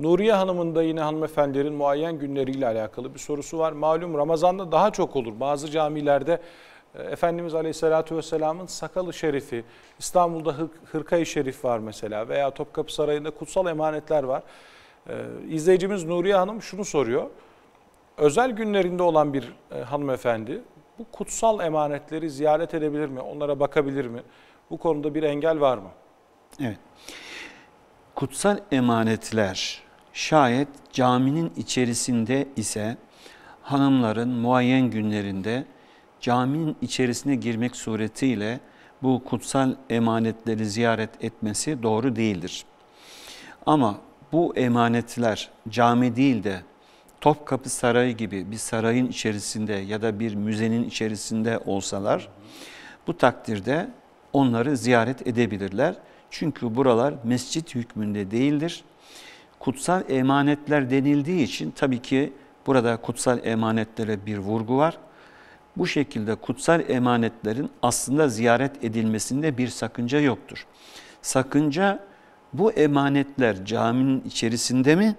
Nuriye Hanım'ın da yine hanımefendilerin muayyen günleriyle alakalı bir sorusu var. Malum Ramazan'da daha çok olur. Bazı camilerde e, Efendimiz Aleyhisselatü Vesselam'ın sakalı şerifi, İstanbul'da hırkayı şerif var mesela veya Topkapı Sarayı'nda kutsal emanetler var. E, izleyicimiz Nuriye Hanım şunu soruyor. Özel günlerinde olan bir e, hanımefendi bu kutsal emanetleri ziyaret edebilir mi? Onlara bakabilir mi? Bu konuda bir engel var mı? Evet. Kutsal emanetler Şayet caminin içerisinde ise hanımların muayyen günlerinde caminin içerisine girmek suretiyle bu kutsal emanetleri ziyaret etmesi doğru değildir. Ama bu emanetler cami değil de Topkapı Sarayı gibi bir sarayın içerisinde ya da bir müzenin içerisinde olsalar bu takdirde onları ziyaret edebilirler. Çünkü buralar mescit hükmünde değildir kutsal emanetler denildiği için tabii ki burada kutsal emanetlere bir vurgu var. Bu şekilde kutsal emanetlerin aslında ziyaret edilmesinde bir sakınca yoktur. Sakınca bu emanetler caminin içerisinde mi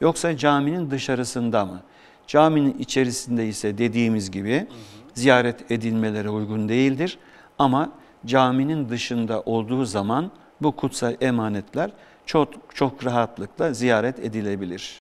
yoksa caminin dışarısında mı? Caminin içerisinde ise dediğimiz gibi ziyaret edilmeleri uygun değildir. Ama caminin dışında olduğu zaman bu kutsal emanetler çok, çok rahatlıkla ziyaret edilebilir.